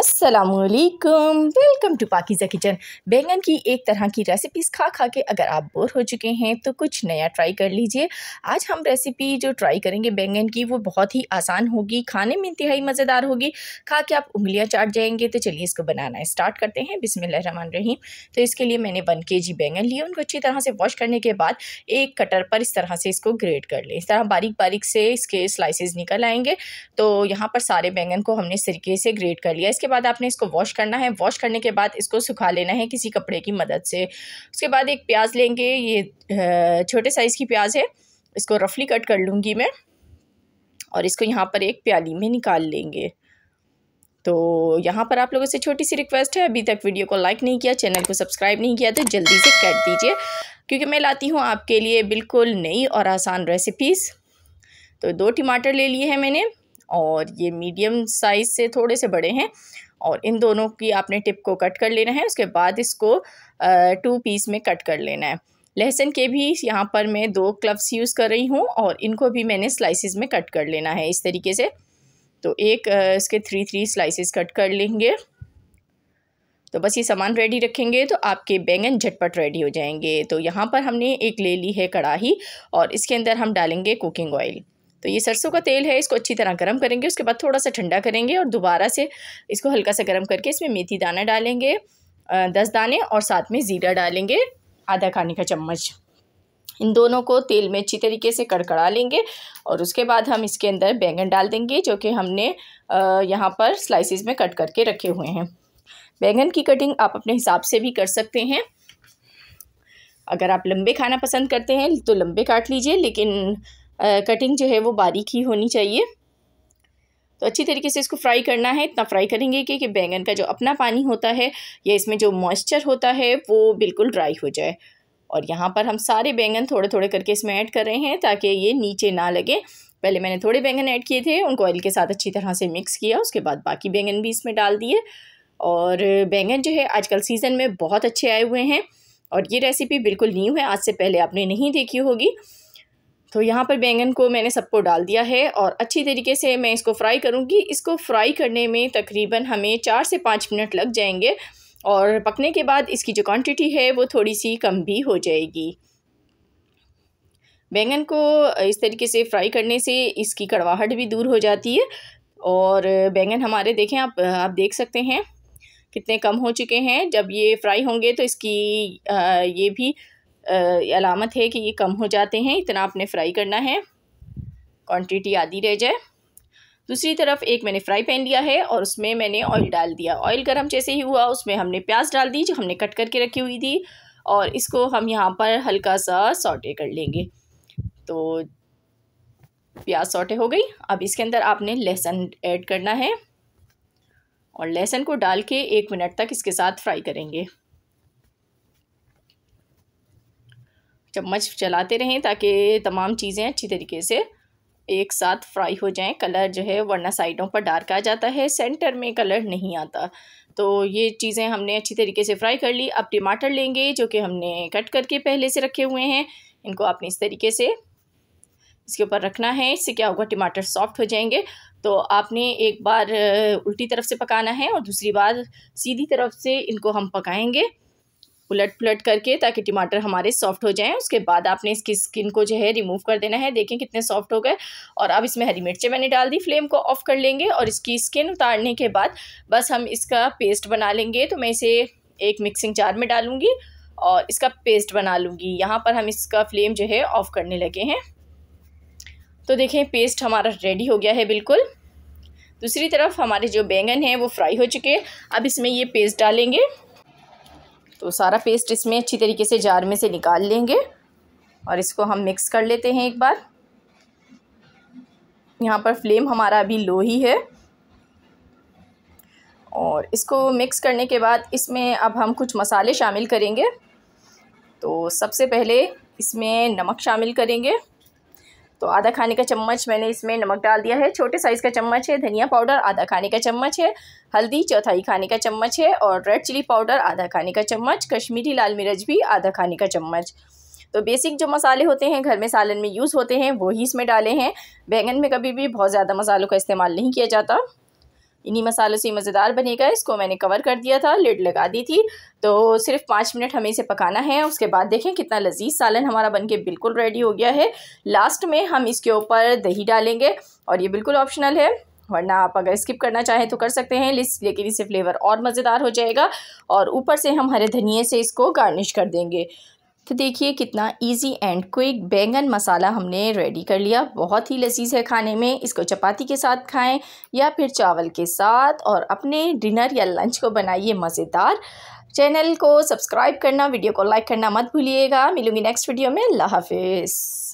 असलकम welcome to पाकिज़ा kitchen बैंगन की एक तरह की रेसिपीज़ खा खा के अगर आप बोर हो चुके हैं तो कुछ नया ट्राई कर लीजिए आज हम रेसिपी जो ट्राई करेंगे बैंगन की वो बहुत ही आसान होगी खाने में इंतहाई मज़ेदार होगी खा के आप उंगलियां चाट जाएंगे तो चलिए इसको बनाना स्टार्ट करते हैं बिसमिल्ल रहीम तो इसके लिए मैंने वन के जी बैंगन लिए उनको अच्छी तरह से वॉश करने के बाद एक कटर पर इस तरह से इसको ग्रेट कर लें इस तरह बारीक बारीक से इसके स्लाइसिस निकल आएंगे तो यहाँ पर सारे बैंगन को हमने सरके से ग्रेट कर लिया इसके बाद आपने इसको वॉश करना है वॉश करने के बाद इसको सुखा लेना है किसी कपड़े की मदद से उसके बाद एक प्याज लेंगे ये छोटे साइज़ की प्याज है इसको रफली कट कर लूँगी मैं और इसको यहाँ पर एक प्याली में निकाल लेंगे तो यहाँ पर आप लोगों से छोटी सी रिक्वेस्ट है अभी तक वीडियो को लाइक नहीं किया चैनल को सब्सक्राइब नहीं किया तो जल्दी से कर दीजिए क्योंकि मैं लाती हूँ आपके लिए बिल्कुल नई और आसान रेसिपीज़ तो दो टमाटर ले लिए हैं मैंने और ये मीडियम साइज़ से थोड़े से बड़े हैं और इन दोनों की आपने टिप को कट कर लेना है उसके बाद इसको टू पीस में कट कर लेना है लहसन के भी यहाँ पर मैं दो क्लव्स यूज़ कर रही हूँ और इनको भी मैंने स्लाइसिस में कट कर लेना है इस तरीके से तो एक इसके थ्री थ्री स्लाइसिस कट कर लेंगे तो बस ये सामान रेडी रखेंगे तो आपके बैंगन झटपट रेडी हो जाएंगे तो यहाँ पर हमने एक ले ली है कढ़ाही और इसके अंदर हम डालेंगे कुकिंग ऑयल तो ये सरसों का तेल है इसको अच्छी तरह गर्म करेंगे उसके बाद थोड़ा सा ठंडा करेंगे और दोबारा से इसको हल्का सा गर्म करके इसमें मेथी दाना डालेंगे दस दाने और साथ में ज़ीरा डालेंगे आधा खाने का चम्मच इन दोनों को तेल में अच्छी तरीके से कड़कड़ा लेंगे और उसके बाद हम इसके अंदर बैंगन डाल देंगे जो कि हमने यहाँ पर स्लाइसिस में कट करके रखे हुए हैं बैंगन की कटिंग आप अपने हिसाब से भी कर सकते हैं अगर आप लंबे खाना पसंद करते हैं तो लंबे काट लीजिए लेकिन कटिंग जो है वो बारीक ही होनी चाहिए तो अच्छी तरीके से इसको फ्राई करना है इतना फ्राई करेंगे कि, कि बैंगन का जो अपना पानी होता है या इसमें जो मॉइस्चर होता है वो बिल्कुल ड्राई हो जाए और यहाँ पर हम सारे बैंगन थोड़े थोड़े करके इसमें ऐड कर रहे हैं ताकि ये नीचे ना लगे पहले मैंने थोड़े बैंगन ऐड किए थे उनको ऑयल के साथ अच्छी तरह से मिक्स किया उसके बाद बाकी बैंगन भी इसमें डाल दिए और बैंगन जो है आजकल सीज़न में बहुत अच्छे आए हुए हैं और ये रेसिपी बिल्कुल न्यू है आज से पहले आपने नहीं देखी होगी तो यहाँ पर बैंगन को मैंने सबको डाल दिया है और अच्छी तरीके से मैं इसको फ्राई करूँगी इसको फ्राई करने में तकरीबन हमें चार से पाँच मिनट लग जाएंगे और पकने के बाद इसकी जो क्वांटिटी है वो थोड़ी सी कम भी हो जाएगी बैंगन को इस तरीके से फ्राई करने से इसकी कड़वाहट भी दूर हो जाती है और बैंगन हमारे देखें आप आप देख सकते हैं कितने कम हो चुके हैं जब ये फ्राई होंगे तो इसकी आ, ये भी अलामत है कि ये कम हो जाते हैं इतना आपने फ्राई करना है क्वांटिटी आधी रह जाए दूसरी तरफ एक मैंने फ्राई पैन लिया है और उसमें मैंने ऑयल डाल दिया ऑयल गर्म जैसे ही हुआ उसमें हमने प्याज डाल दी जो हमने कट करके रखी हुई थी और इसको हम यहाँ पर हल्का सा सॉटे कर लेंगे तो प्याज सॉटे हो गई अब इसके अंदर आपने लहसुन ऐड करना है और लहसुन को डाल के एक मिनट तक इसके साथ फ्राई करेंगे चम्मच चलाते रहें ताकि तमाम चीज़ें अच्छी तरीके से एक साथ फ्राई हो जाएं कलर जो है वरना साइडों पर डार्क आ जाता है सेंटर में कलर नहीं आता तो ये चीज़ें हमने अच्छी तरीके से फ्राई कर ली अब टमाटर लेंगे जो कि हमने कट करके पहले से रखे हुए हैं इनको आपने इस तरीके से इसके ऊपर रखना है इससे क्या होगा टमाटर सॉफ्ट हो जाएंगे तो आपने एक बार उल्टी तरफ से पकाना है और दूसरी बार सीधी तरफ से इनको हम पकाएंगे उलट पुलट करके ताकि टमाटर हमारे सॉफ्ट हो जाएँ उसके बाद आपने इसकी स्किन को जो है रिमूव कर देना है देखें कितने सॉफ्ट हो गए और अब इसमें हरी मिर्चें मैंने डाल दी फ्लेम को ऑफ़ कर लेंगे और इसकी स्किन उतारने के बाद बस हम इसका पेस्ट बना लेंगे तो मैं इसे एक मिक्सिंग जार में डालूँगी और इसका पेस्ट बना लूँगी यहाँ पर हम इसका फ्लेम जो है ऑफ़ करने लगे हैं तो देखें पेस्ट हमारा रेडी हो गया है बिल्कुल दूसरी तरफ हमारे जो बैंगन हैं वो फ्राई हो चुके अब इसमें ये पेस्ट डालेंगे तो सारा पेस्ट इसमें अच्छी तरीके से जार में से निकाल लेंगे और इसको हम मिक्स कर लेते हैं एक बार यहाँ पर फ्लेम हमारा अभी लो ही है और इसको मिक्स करने के बाद इसमें अब हम कुछ मसाले शामिल करेंगे तो सबसे पहले इसमें नमक शामिल करेंगे तो आधा खाने का चम्मच मैंने इसमें नमक डाल दिया है छोटे साइज़ का चम्मच है धनिया पाउडर आधा खाने का चम्मच है हल्दी चौथाई खाने का चम्मच है और रेड चिली पाउडर आधा खाने का चम्मच कश्मीरी लाल मिर्च भी आधा खाने का चम्मच तो बेसिक जो मसाले होते हैं घर में सालन में यूज़ होते हैं वो ही इसमें डाले हैं बैंगन में कभी भी बहुत ज़्यादा मसालों का इस्तेमाल नहीं किया जाता इन्हीं मसालों से मज़ेदार बनेगा इसको मैंने कवर कर दिया था लिड लगा दी थी तो सिर्फ पाँच मिनट हमें इसे पकाना है उसके बाद देखें कितना लजीज सालन हमारा बनके बिल्कुल रेडी हो गया है लास्ट में हम इसके ऊपर दही डालेंगे और ये बिल्कुल ऑप्शनल है वरना आप अगर स्किप करना चाहें तो कर सकते हैं लेकिन इससे फ्लेवर और मज़ेदार हो जाएगा और ऊपर से हम हरे धनिए से इसको गार्निश कर देंगे तो देखिए कितना इजी एंड क्विक बैंगन मसाला हमने रेडी कर लिया बहुत ही लजीज है खाने में इसको चपाती के साथ खाएं या फिर चावल के साथ और अपने डिनर या लंच को बनाइए मज़ेदार चैनल को सब्सक्राइब करना वीडियो को लाइक करना मत भूलिएगा मिलूंगी नेक्स्ट वीडियो में अल्लाह हाफिज़